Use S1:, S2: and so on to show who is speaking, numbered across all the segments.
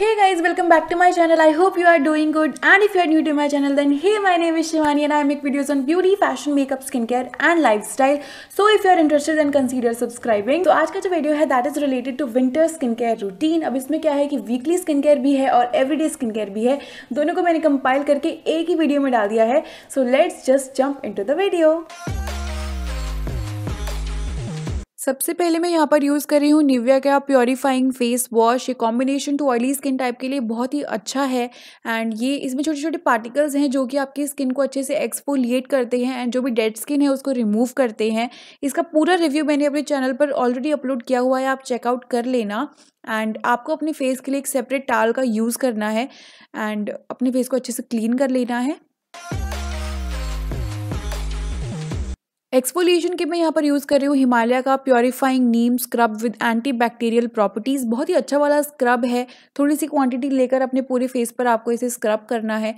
S1: Hey guys, welcome back to my channel. I hope you are doing good and if you are new to my channel then hey my name is Shivani and I make videos on beauty, fashion, makeup, skincare and lifestyle. So if you are interested then consider subscribing. so, today's का जो video है that is related to winter skincare routine. अब इसमें क्या है कि weekly skincare भी है और everyday skincare भी है दोनों को मैंने कंपाइल करके एक ही वीडियो में डाल दिया है So let's just jump into the video. सबसे पहले मैं यहाँ पर यूज़ कर रही हूँ निविया का प्योरीफाइंग फेस वॉश ये combination to oily skin type के लिए बहुत ही अच्छा है एंड ये इसमें छोटे छोटे पार्टिकल्स हैं जो कि आपकी स्किन को अच्छे से एक्सफोलिएट करते हैं एंड जो भी डेड स्किन है उसको रिमूव करते हैं इसका पूरा रिव्यू मैंने अपने चैनल पर ऑलरेडी अपलोड किया हुआ है आप चेकआउट कर लेना एंड आपको अपने फेस के लिए एक सेपरेट टाल का यूज़ करना है एंड अपने फेस को अच्छे से क्लीन कर लेना है एक्सफोलिएशन के मैं यहाँ पर यूज़ कर रही हूँ हिमालय का purifying neem scrub with anti bacterial properties बहुत ही अच्छा वाला स्क्रब है थोड़ी सी क्वांटिटी लेकर अपने पूरे फेस पर आपको इसे स्क्रब करना है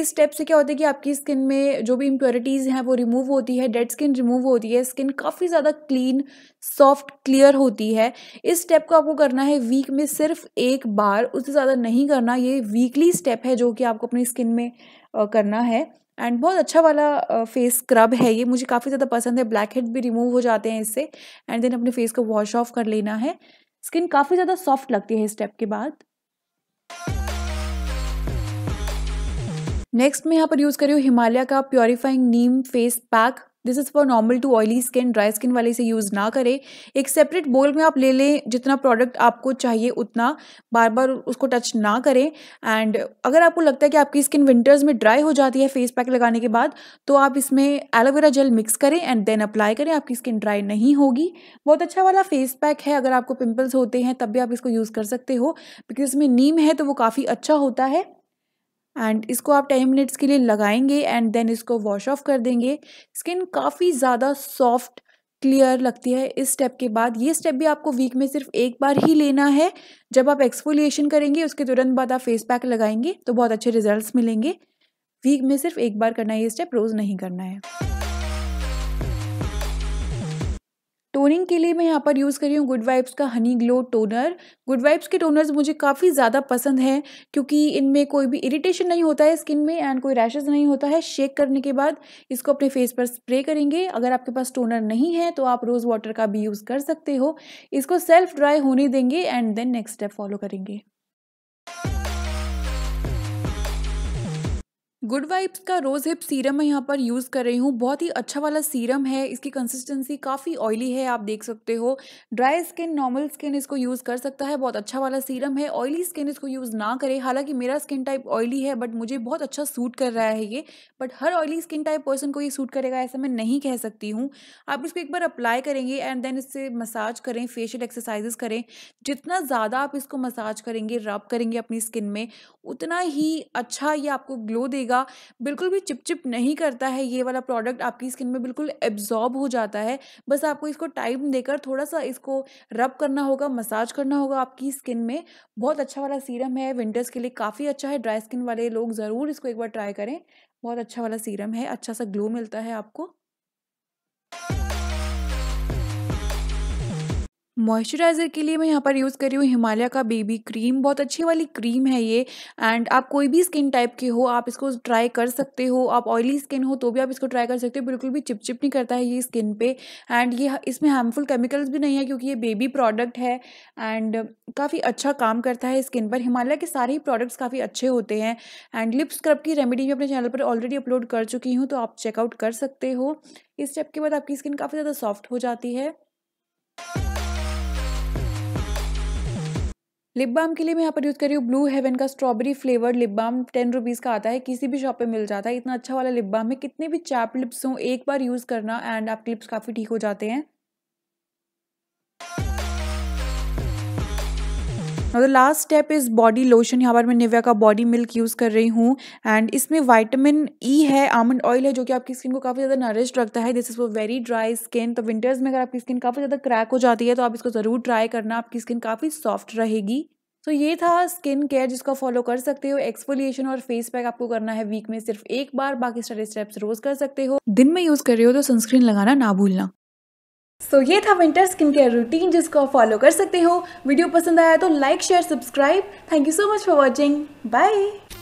S1: इस स्टेप से क्या होता है कि आपकी स्किन में जो भी इम्प्योरिटीज़ हैं वो रिमूव होती है डेड स्किन रिमूव होती है स्किन काफ़ी ज़्यादा क्लीन सॉफ्ट क्लियर होती है इस स्टेप को आपको करना है वीक में सिर्फ एक बार उससे ज़्यादा नहीं करना ये वीकली स्टेप है जो कि आपको अपनी स्किन में करना है एंड बहुत अच्छा वाला फेस स्क्रब है ये मुझे काफ़ी ज़्यादा पसंद है ब्लैक हेड भी रिमूव हो जाते हैं इससे एंड देन अपने फेस को वॉश ऑफ कर लेना है स्किन काफ़ी ज़्यादा सॉफ्ट लगती है इस स्टेप के बाद नेक्स्ट मैं यहाँ पर यूज़ कर रही हूँ हिमालय का purifying neem face pack this is for normal to oily skin dry skin वाले इसे यूज़ ना करें एक सेपरेट बोल में आप ले लें जितना प्रोडक्ट आपको चाहिए उतना बार बार उसको टच ना करें एंड अगर आपको लगता है कि आपकी स्किन विंटर्स में ड्राई हो जाती है फेस पैक लगाने के बाद तो आप इसमें एलोवेरा जेल मिक्स करें एंड देन अप्लाई करें आपकी स्किन ड्राई नहीं होगी बहुत अच्छा वाला फेस पैक है अगर आपको पिम्पल्स होते हैं तब भी आप इसको यूज़ कर सकते हो बिकॉज इसमें नीम है तो वो काफ़ी अच्छा होता है एंड इसको आप टेन मिनट्स के लिए लगाएंगे एंड देन इसको वॉश ऑफ कर देंगे स्किन काफ़ी ज़्यादा सॉफ्ट क्लियर लगती है इस स्टेप के बाद ये स्टेप भी आपको वीक में सिर्फ एक बार ही लेना है जब आप एक्सफोलिएशन करेंगे उसके तुरंत बाद आप फेस पैक लगाएंगे तो बहुत अच्छे रिजल्ट्स मिलेंगे वीक में सिर्फ एक बार करना है ये स्टेप रोज़ नहीं करना है टोनिंग के लिए मैं यहाँ पर यूज़ कर रही हूँ गुड वाइब्स का honey glow toner good vibes के टोनर्स मुझे काफ़ी ज़्यादा पसंद हैं क्योंकि इनमें कोई भी इरिटेशन नहीं होता है स्किन में एंड कोई रैशेज नहीं होता है शेक करने के बाद इसको अपने फेस पर स्प्रे करेंगे अगर आपके पास टोनर नहीं है तो आप रोज़ वाटर का भी यूज़ कर सकते हो इसको सेल्फ ड्राई होने देंगे and then next step follow करेंगे गुड वाइब्स का रोज़ हिप सीरम मैं यहाँ पर यूज़ कर रही हूँ बहुत ही अच्छा वाला सीरम है इसकी कंसिस्टेंसी काफ़ी ऑयली है आप देख सकते हो ड्राई स्किन नॉर्मल स्किन इसको यूज़ कर सकता है बहुत अच्छा वाला सीरम है ऑयली स्किन इसको यूज़ ना करें हालांकि मेरा स्किन टाइप ऑयली है बट मुझे बहुत अच्छा सूट कर रहा है ये बट हर ऑयली स्किन टाइप पर्सन को ये सूट करेगा ऐसा मैं नहीं कह सकती हूँ आप इसको एक बार अप्लाई करेंगे एंड देन इससे मसाज करें फेशियल एक्सरसाइजेस करें जितना ज़्यादा आप इसको मसाज करेंगे रब करेंगे अपनी स्किन में उतना ही अच्छा ये आपको ग्लो देगा रहेगा बिल्कुल भी चिपचिप नहीं करता है ये वाला प्रोडक्ट आपकी स्किन में बिल्कुल एब्जॉर्ब हो जाता है बस आपको इसको टाइम देकर थोड़ा सा इसको रब करना होगा मसाज करना होगा आपकी स्किन में बहुत अच्छा वाला सीरम है विंटर्स के लिए काफ़ी अच्छा है ड्राई स्किन वाले लोग ज़रूर इसको एक बार ट्राई करें बहुत अच्छा वाला सीरम है अच्छा सा ग्लो मिलता है आपको मॉइस्चराइज़र के लिए मैं यहाँ पर यूज़ कर रही हूँ हिमालय का बेबी क्रीम बहुत अच्छी वाली क्रीम है ये एंड आप कोई भी स्किन टाइप के हो आप इसको ट्राई कर सकते हो आप ऑयली स्किन हो तो भी आप इसको ट्राई कर सकते हो बिल्कुल भी चिपचिप नहीं करता है ये स्किन पे एंड ये इसमें हार्मफुल केमिकल्स भी नहीं है क्योंकि ये बेबी प्रोडक्ट है एंड काफ़ी अच्छा काम करता है स्किन पर हिमालय के सारे ही प्रोडक्ट्स काफ़ी अच्छे होते हैं एंड लिप स्क्रब की रेमेडी भी अपने चैनल पर ऑलरेडी अपलोड कर चुकी हूँ तो आप चेकआउट कर सकते हो इस स्टेप के बाद आपकी स्किन काफ़ी ज़्यादा सॉफ्ट हो जाती है लिप बाम के लिए मैं यहाँ पर यूज़ कर रही हूँ ब्लू हेवन का strawberry flavour lip balm ten rupees का आता है किसी भी शॉप पे मिल जाता है इतना अच्छा वाला लिप बाम है कितने भी चैप लिप्स हों एक बार यूज़ करना एंड आपके लिप्स काफ़ी ठीक हो जाते हैं the last step is body lotion यहाँ पर मैं निव्या का बॉडी मिल्क यूज़ कर रही हूँ एंड इसमें वाइटामिन ई e है आमंड ऑयल है जो कि आपकी स्किन को काफ़ी ज़्यादा नरिश रखता है दिस इज़ वो वेरी ड्राई स्किन तो विंटर्स में अगर आपकी स्किन काफ़ी ज़्यादा क्रैक हो जाती है तो आप इसको ज़रूर ट्राई करना आपकी स्किन काफ़ी सॉफ्ट रहेगी तो ये था स्किन केयर जिसका फॉलो कर सकते हो एक्सफोलिएशन और फेस पैक आपको करना है वीक में सिर्फ एक बार बाकी सारे स्टेप्स रोज कर सकते हो दिन में यूज कर रहे हो तो सनस्क्रीन लगाना ना भूलना सो so, ये था विंटर स्किन केयर रूटीन जिसको आप फॉलो कर सकते हो वीडियो पसंद आया तो like share subscribe thank you so much for watching bye